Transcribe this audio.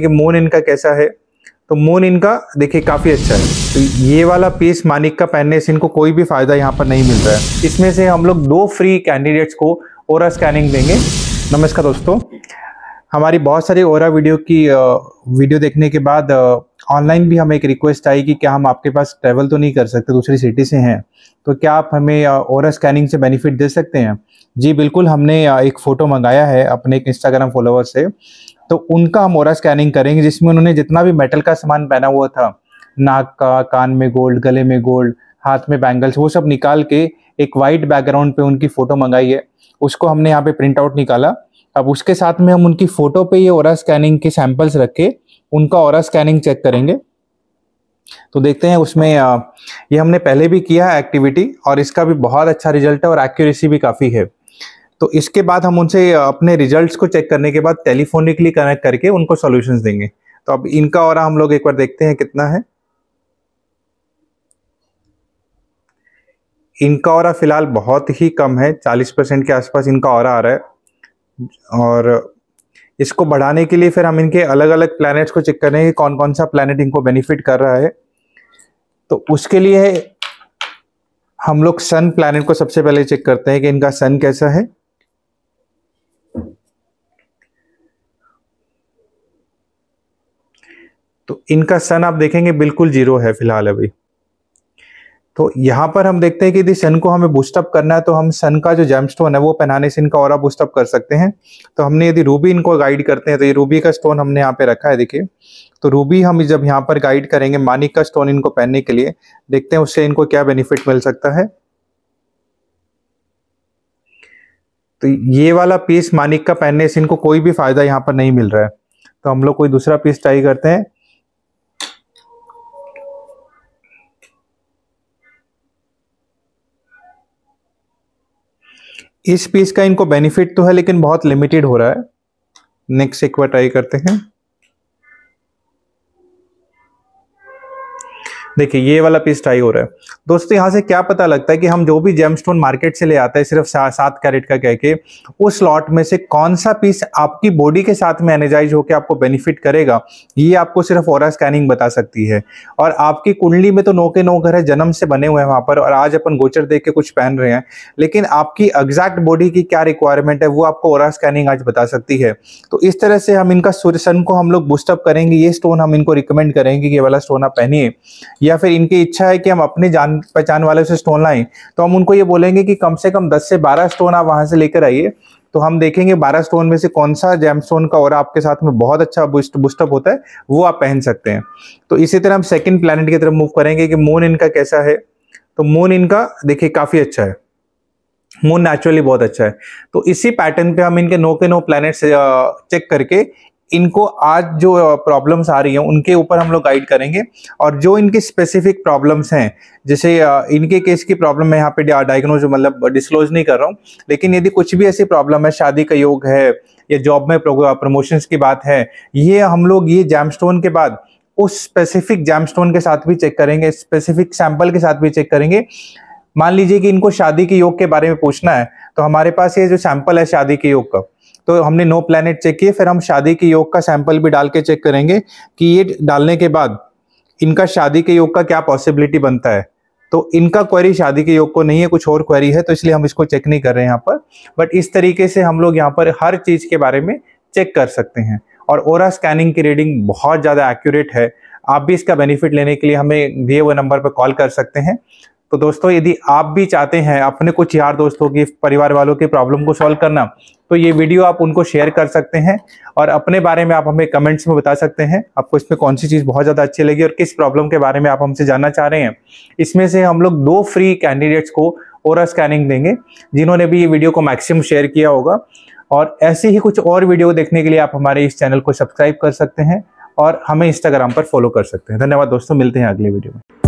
कि मोन इनका कैसा है तो मोन इनका देखिए काफ़ी अच्छा है तो ये वाला पीस मानिक का पहनने से इनको कोई भी फ़ायदा यहाँ पर नहीं मिल रहा है इसमें से हम लोग दो फ्री कैंडिडेट्स को ओरा स्कैनिंग देंगे नमस्कार दोस्तों हमारी बहुत सारी ओरा वीडियो की वीडियो देखने के बाद ऑनलाइन भी हमें एक रिक्वेस्ट आई कि क्या हम आपके पास ट्रैवल तो नहीं कर सकते दूसरी सिटी से हैं तो क्या आप हमें और स्कैनिंग से बेनिफिट दे सकते हैं जी बिल्कुल हमने एक फ़ोटो मंगाया है अपने एक इंस्टाग्राम फॉलोअर से तो उनका हम ओरा स्कैनिंग करेंगे जिसमें उन्होंने जितना भी मेटल का सामान पहना हुआ था नाक का कान में गोल्ड गले में गोल्ड हाथ में बैंगल्स वो सब निकाल के एक वाइट बैकग्राउंड पे उनकी फ़ोटो मंगाई है उसको हमने यहाँ पे प्रिंट आउट निकाला अब उसके साथ में हम उनकी फ़ोटो पे ये ओरा स्कैनिंग के सैंपल्स रखे उनका और स्कैनिंग चेक करेंगे तो देखते हैं उसमें ये हमने पहले भी किया है एक्टिविटी और इसका भी बहुत अच्छा रिजल्ट है और एक्यूरेसी भी काफ़ी है तो इसके बाद हम उनसे अपने रिजल्ट्स को चेक करने के बाद टेलीफोनिकली कनेक्ट करके उनको सॉल्यूशंस देंगे तो अब इनका और हम लोग एक बार देखते हैं कितना है इनका और फिलहाल बहुत ही कम है चालीस परसेंट के आसपास इनका और आ रहा है और इसको बढ़ाने के लिए फिर हम इनके अलग अलग प्लैनेट्स को चेक करेंगे कौन कौन सा प्लैनेट इनको बेनिफिट कर रहा है तो उसके लिए हम लोग सन प्लैनेट को सबसे पहले चेक करते हैं कि इनका सन कैसा है तो इनका सन आप देखेंगे बिल्कुल जीरो है फिलहाल अभी तो यहाँ पर हम देखते हैं कि यदि सन को हमें बूस्टअप करना है तो हम सन का जो जेम स्टोन है वो पहनाने से इनका और बूस्टअप कर सकते हैं तो हमने यदि रूबी इनको गाइड करते हैं तो ये रूबी का स्टोन हमने यहाँ पे रखा है देखिए तो रूबी हम जब यहाँ पर गाइड करेंगे मानिक का स्टोन इनको पहनने के लिए देखते हैं उससे इनको क्या बेनिफिट मिल सकता है तो ये वाला पीस मानिक का पहनने से इनको कोई भी फायदा यहाँ पर नहीं मिल रहा है तो हम लोग कोई दूसरा पीस ट्राई करते हैं इस पीस का इनको बेनिफिट तो है लेकिन बहुत लिमिटेड हो रहा है नेक्स्ट एक बार ट्राई करते हैं देखिए ये वाला पीस ट्राई हो रहा है दोस्तों यहाँ से क्या पता लगता है कि हम जो भी जेमस्टोन मार्केट से ले आते हैं सिर्फ सा, सात कैरेट का कह के उस लॉट में से कौन सा पीस आपकी बॉडी के साथ में एनर्जाइज होकर आपको बेनिफिट करेगा ये आपको सिर्फ और स्कैनिंग बता सकती है और आपकी कुंडली में तो नो के नो घर है जन्म से बने हुए हैं वहाँ पर और आज अपन गोचर देख के कुछ पहन रहे हैं लेकिन आपकी एग्जैक्ट बॉडी की क्या रिक्वायरमेंट है वो आपको और स्कैनिंग आज बता सकती है तो इस तरह से हम इनका सूर्य सन को हम लोग बुस्टअप करेंगे ये स्टोन हम इनको रिकमेंड करेंगे ये वाला स्टोन आप पहनिए या फिर इनकी इच्छा है कि हम अपने जान पहचान वाले से स्टोन लाएं तो हम उनको ये बोलेंगे कि कम से कम 10 से 12 स्टोन आप वहां से लेकर आइए तो हम देखेंगे 12 स्टोन में से कौन सा जैम स्टोन का और आपके साथ में बहुत अच्छा बुस्ट बुस्टअप होता है वो आप पहन सकते हैं तो इसी तरह हम सेकेंड प्लानट की तरफ मूव करेंगे कि मून इनका कैसा है तो मून इनका देखिए काफ़ी अच्छा है मून नेचुरली बहुत अच्छा है तो इसी पैटर्न पे हम इनके नो के नो प्लैनेट्स चेक करके इनको आज जो प्रॉब्लम्स आ रही हैं उनके ऊपर हम लोग गाइड करेंगे और जो इनके स्पेसिफिक प्रॉब्लम्स हैं जैसे इनके केस की प्रॉब्लम मैं यहाँ पे डायग्नोज मतलब डिस्क्लोज नहीं कर रहा हूँ लेकिन यदि कुछ भी ऐसी प्रॉब्लम है शादी का योग है या जॉब में प्रमोशंस की बात है ये हम लोग ये जैम के बाद उस स्पेसिफिक जैमस्टोन के साथ भी चेक करेंगे स्पेसिफिक सैंपल के साथ भी चेक करेंगे मान लीजिए कि इनको शादी के योग के बारे में पूछना है तो हमारे पास ये जो सैंपल है शादी के योग का तो हमने नो प्लानट चेक किए फिर हम शादी के योग का सैंपल भी डाल के चेक करेंगे कि ये डालने के बाद इनका शादी के योग का क्या पॉसिबिलिटी बनता है तो इनका क्वेरी शादी के योग को नहीं है कुछ और क्वेरी है तो इसलिए हम इसको चेक नहीं कर रहे हैं यहाँ पर बट इस तरीके से हम लोग यहाँ पर हर चीज़ के बारे में चेक कर सकते हैं और ओरा स्कैनिंग की रीडिंग बहुत ज़्यादा एक्यूरेट है आप भी इसका बेनिफिट लेने के लिए हमें दिए हुए नंबर पर कॉल कर सकते हैं तो दोस्तों यदि आप भी चाहते हैं अपने कुछ यार दोस्तों की परिवार वालों की प्रॉब्लम को सॉल्व करना तो ये वीडियो आप उनको शेयर कर सकते हैं और अपने बारे में आप हमें कमेंट्स में बता सकते हैं आपको इसमें कौन सी चीज़ बहुत ज़्यादा अच्छी लगी और किस प्रॉब्लम के बारे में आप हमसे जानना चाह रहे हैं इसमें से हम लोग दो फ्री कैंडिडेट्स को और स्कैनिंग देंगे जिन्होंने भी ये वीडियो को मैक्सिमम शेयर किया होगा और ऐसे ही कुछ और वीडियो देखने के लिए आप हमारे इस चैनल को सब्सक्राइब कर सकते हैं और हमें इंस्टाग्राम पर फॉलो कर सकते हैं धन्यवाद दोस्तों मिलते हैं अगले वीडियो में